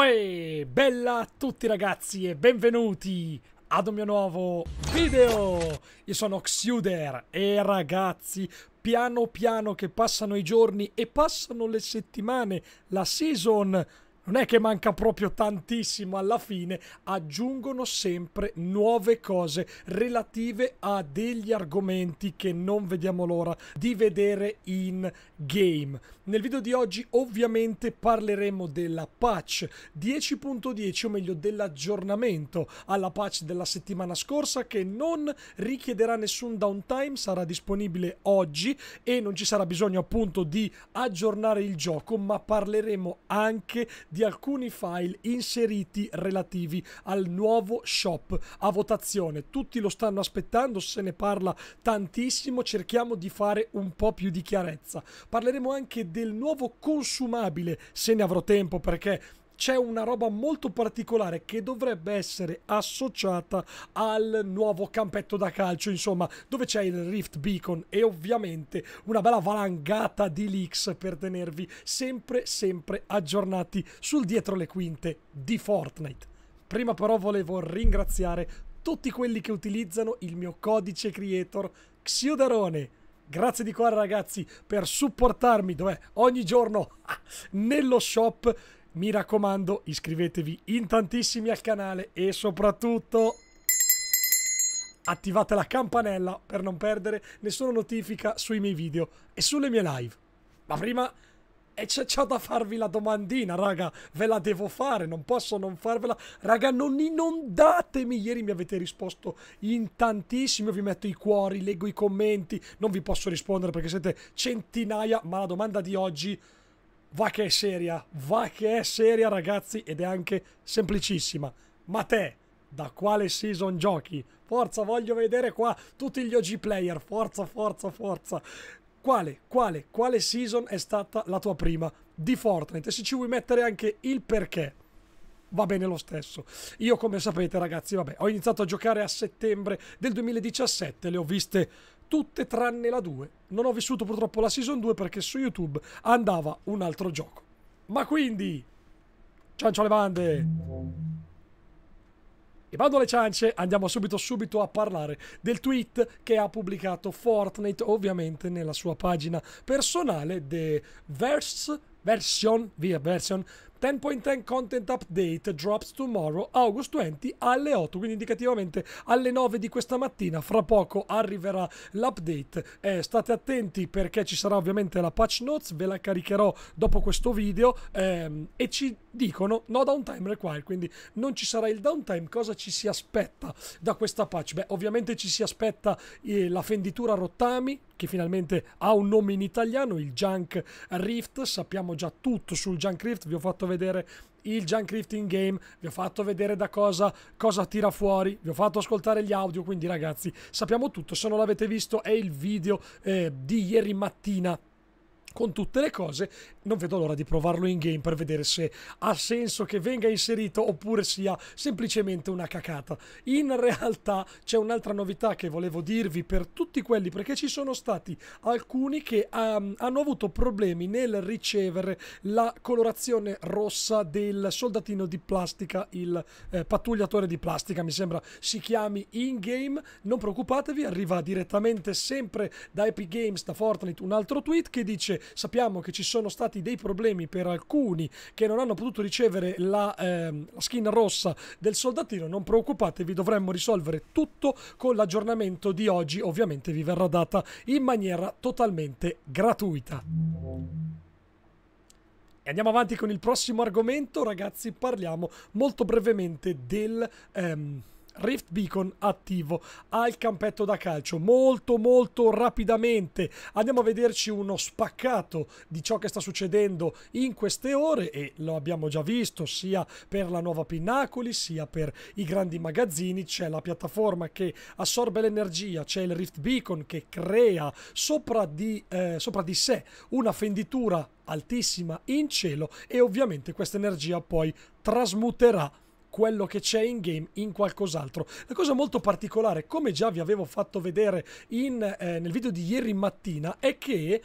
Uè, bella a tutti ragazzi e benvenuti ad un mio nuovo video! Io sono Xuder e ragazzi, piano piano che passano i giorni e passano le settimane, la season non è che manca proprio tantissimo alla fine, aggiungono sempre nuove cose relative a degli argomenti che non vediamo l'ora di vedere in game. Nel video di oggi ovviamente parleremo della patch 10.10 o meglio dell'aggiornamento alla patch della settimana scorsa che non richiederà nessun downtime, sarà disponibile oggi e non ci sarà bisogno appunto di aggiornare il gioco ma parleremo anche di di alcuni file inseriti relativi al nuovo shop a votazione. Tutti lo stanno aspettando, se ne parla tantissimo, cerchiamo di fare un po' più di chiarezza. Parleremo anche del nuovo consumabile, se ne avrò tempo perché c'è una roba molto particolare che dovrebbe essere associata al nuovo campetto da calcio, insomma, dove c'è il Rift Beacon e ovviamente una bella valangata di leaks per tenervi sempre, sempre aggiornati sul dietro le quinte di Fortnite. Prima però volevo ringraziare tutti quelli che utilizzano il mio codice creator Xiodarone. Grazie di cuore ragazzi per supportarmi dov'è ogni giorno nello shop mi raccomando, iscrivetevi in tantissimi al canale e soprattutto attivate la campanella per non perdere nessuna notifica sui miei video e sulle mie live. Ma prima e c'è, c'ho da farvi la domandina, raga, ve la devo fare, non posso non farvela. Raga, non inondatemi, ieri mi avete risposto in tantissimi, vi metto i cuori, leggo i commenti, non vi posso rispondere perché siete centinaia, ma la domanda di oggi va che è seria, va che è seria ragazzi ed è anche semplicissima. Ma te, da quale season giochi? Forza, voglio vedere qua tutti gli OG player, forza, forza, forza. Quale, quale, quale season è stata la tua prima di Fortnite? E se ci vuoi mettere anche il perché, va bene lo stesso. Io come sapete ragazzi, vabbè, ho iniziato a giocare a settembre del 2017, le ho viste tutte tranne la 2. Non ho vissuto purtroppo la season 2 perché su YouTube andava un altro gioco. Ma quindi, ciancio alle bande! E bando alle ciance, andiamo subito subito a parlare del tweet che ha pubblicato Fortnite, ovviamente nella sua pagina personale, The Verse Version, via Version, 10.10 Content Update drops tomorrow, August 20 alle 8, quindi indicativamente alle 9 di questa mattina. Fra poco arriverà l'update. Eh, state attenti perché ci sarà ovviamente la patch notes, ve la caricherò dopo questo video ehm, e ci dicono no downtime required, quindi non ci sarà il downtime. Cosa ci si aspetta da questa patch? Beh, ovviamente ci si aspetta eh, la fenditura rottami che finalmente ha un nome in italiano, il Junk Rift. Sappiamo già tutto sul Junk Rift, vi ho fatto vedere il junk crafting game, vi ho fatto vedere da cosa, cosa tira fuori, vi ho fatto ascoltare gli audio, quindi ragazzi sappiamo tutto, se non l'avete visto è il video eh, di ieri mattina con tutte le cose non vedo l'ora di provarlo in game per vedere se ha senso che venga inserito oppure sia semplicemente una cacata. In realtà c'è un'altra novità che volevo dirvi per tutti quelli perché ci sono stati alcuni che um, hanno avuto problemi nel ricevere la colorazione rossa del soldatino di plastica, il eh, pattugliatore di plastica mi sembra si chiami in game. Non preoccupatevi, arriva direttamente sempre da Epic Games, da Fortnite, un altro tweet che dice sappiamo che ci sono stati stati dei problemi per alcuni che non hanno potuto ricevere la, eh, la skin rossa del soldatino, non preoccupatevi, dovremmo risolvere tutto con l'aggiornamento di oggi, ovviamente vi verrà data in maniera totalmente gratuita. E andiamo avanti con il prossimo argomento, ragazzi, parliamo molto brevemente del... Ehm, Rift Beacon attivo al campetto da calcio. Molto molto rapidamente andiamo a vederci uno spaccato di ciò che sta succedendo in queste ore e lo abbiamo già visto sia per la nuova Pinnacoli sia per i grandi magazzini. C'è la piattaforma che assorbe l'energia, c'è il Rift Beacon che crea sopra di, eh, sopra di sé una fenditura altissima in cielo e ovviamente questa energia poi trasmuterà quello che c'è in game in qualcos'altro. La cosa molto particolare, come già vi avevo fatto vedere in, eh, nel video di ieri mattina, è che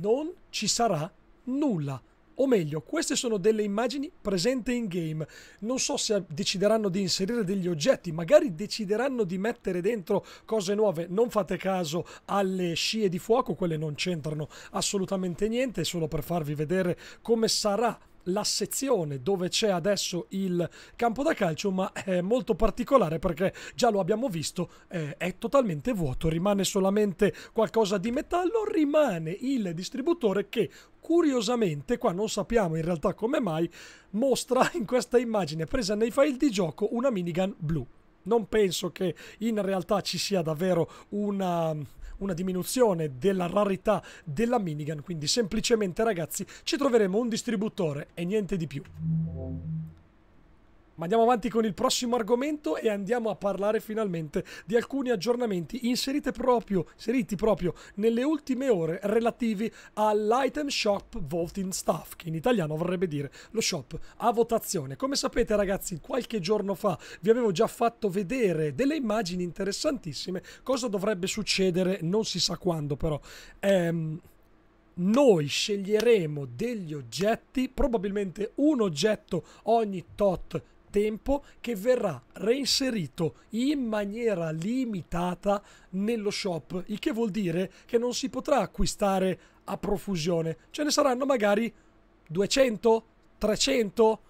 non ci sarà nulla. O meglio, queste sono delle immagini presenti in game. Non so se decideranno di inserire degli oggetti, magari decideranno di mettere dentro cose nuove. Non fate caso alle scie di fuoco, quelle non c'entrano assolutamente niente, solo per farvi vedere come sarà la sezione dove c'è adesso il campo da calcio, ma è molto particolare perché già lo abbiamo visto, eh, è totalmente vuoto, rimane solamente qualcosa di metallo, rimane il distributore che curiosamente, qua non sappiamo in realtà come mai, mostra in questa immagine presa nei file di gioco una minigun blu non penso che in realtà ci sia davvero una, una diminuzione della rarità della minigun, quindi semplicemente ragazzi ci troveremo un distributore e niente di più. Ma andiamo avanti con il prossimo argomento e andiamo a parlare finalmente di alcuni aggiornamenti proprio, inseriti proprio nelle ultime ore relativi all'item shop voting staff, che in italiano vorrebbe dire lo shop a votazione. Come sapete ragazzi, qualche giorno fa vi avevo già fatto vedere delle immagini interessantissime, cosa dovrebbe succedere, non si sa quando però. Ehm noi sceglieremo degli oggetti, probabilmente un oggetto ogni tot tempo che verrà reinserito in maniera limitata nello shop, il che vuol dire che non si potrà acquistare a profusione. Ce ne saranno magari 200, 300,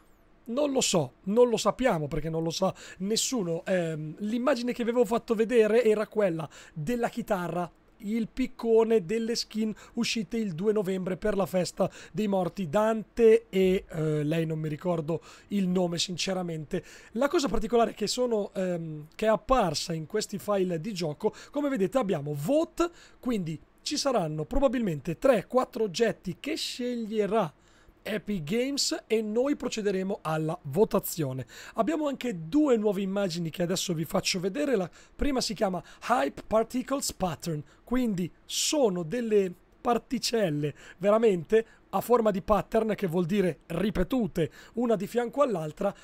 non lo so, non lo sappiamo perché non lo sa nessuno. Eh, l'immagine che avevo fatto vedere era quella della chitarra il piccone delle skin uscite il 2 novembre per la festa dei morti Dante e eh, lei non mi ricordo il nome sinceramente. La cosa particolare che, sono, ehm, che è apparsa in questi file di gioco, come vedete abbiamo vote, quindi ci saranno probabilmente 3-4 oggetti che sceglierà Epic Games e noi procederemo alla votazione. Abbiamo anche due nuove immagini che adesso vi faccio vedere. La prima si chiama Hype Particles Pattern, quindi sono delle particelle veramente a forma di pattern che vuol dire ripetute una di fianco all'altra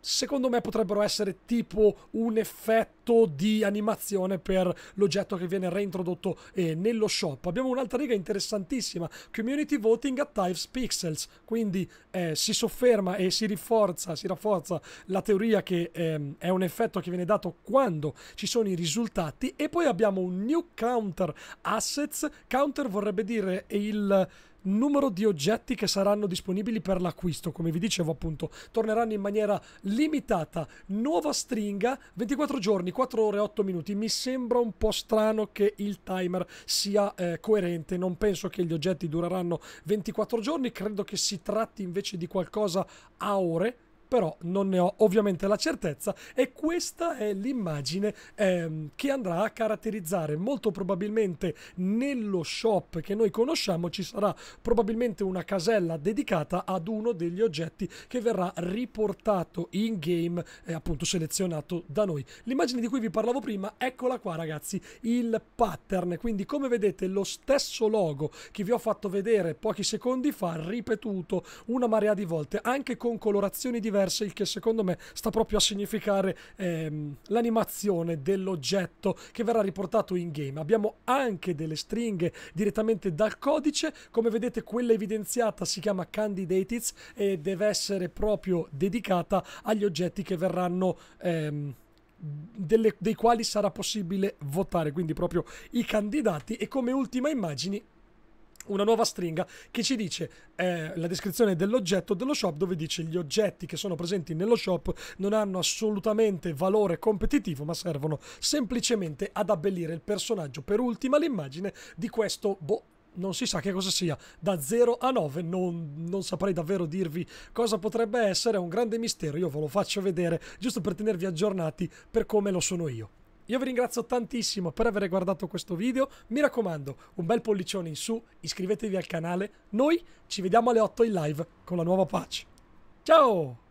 secondo me potrebbero essere tipo un effetto di animazione per l'oggetto che viene reintrodotto eh, nello shop. Abbiamo un'altra riga interessantissima, community voting at types pixels, quindi eh, si sofferma e si rinforza, si rafforza la teoria che eh, è un effetto che viene dato quando ci sono i risultati e poi abbiamo un new counter assets, counter vorrebbe dire il numero di oggetti che saranno disponibili per l'acquisto, come vi dicevo appunto, torneranno in maniera limitata. Nuova stringa, 24 giorni, 4 ore, 8 minuti. Mi sembra un po' strano che il timer sia eh, coerente, non penso che gli oggetti dureranno 24 giorni, credo che si tratti invece di qualcosa a ore però non ne ho ovviamente la certezza e questa è l'immagine ehm, che andrà a caratterizzare molto probabilmente nello shop che noi conosciamo ci sarà probabilmente una casella dedicata ad uno degli oggetti che verrà riportato in game eh, appunto selezionato da noi l'immagine di cui vi parlavo prima eccola qua ragazzi il pattern quindi come vedete lo stesso logo che vi ho fatto vedere pochi secondi fa ripetuto una marea di volte anche con colorazioni diverse il che secondo me sta proprio a significare ehm, l'animazione dell'oggetto che verrà riportato in game. Abbiamo anche delle stringhe direttamente dal codice, come vedete quella evidenziata si chiama candidates e deve essere proprio dedicata agli oggetti che verranno... Ehm, delle, dei quali sarà possibile votare, quindi proprio i candidati e come ultima immagine una nuova stringa che ci dice eh, la descrizione dell'oggetto dello shop dove dice gli oggetti che sono presenti nello shop non hanno assolutamente valore competitivo ma servono semplicemente ad abbellire il personaggio per ultima l'immagine di questo boh non si sa che cosa sia. Da 0 a 9 non, non, saprei davvero dirvi cosa potrebbe essere, è un grande mistero, io ve lo faccio vedere giusto per tenervi aggiornati per come lo sono io. Io vi ringrazio tantissimo per aver guardato questo video, mi raccomando un bel pollicione in su, iscrivetevi al canale, noi ci vediamo alle 8 in live con la nuova patch. Ciao!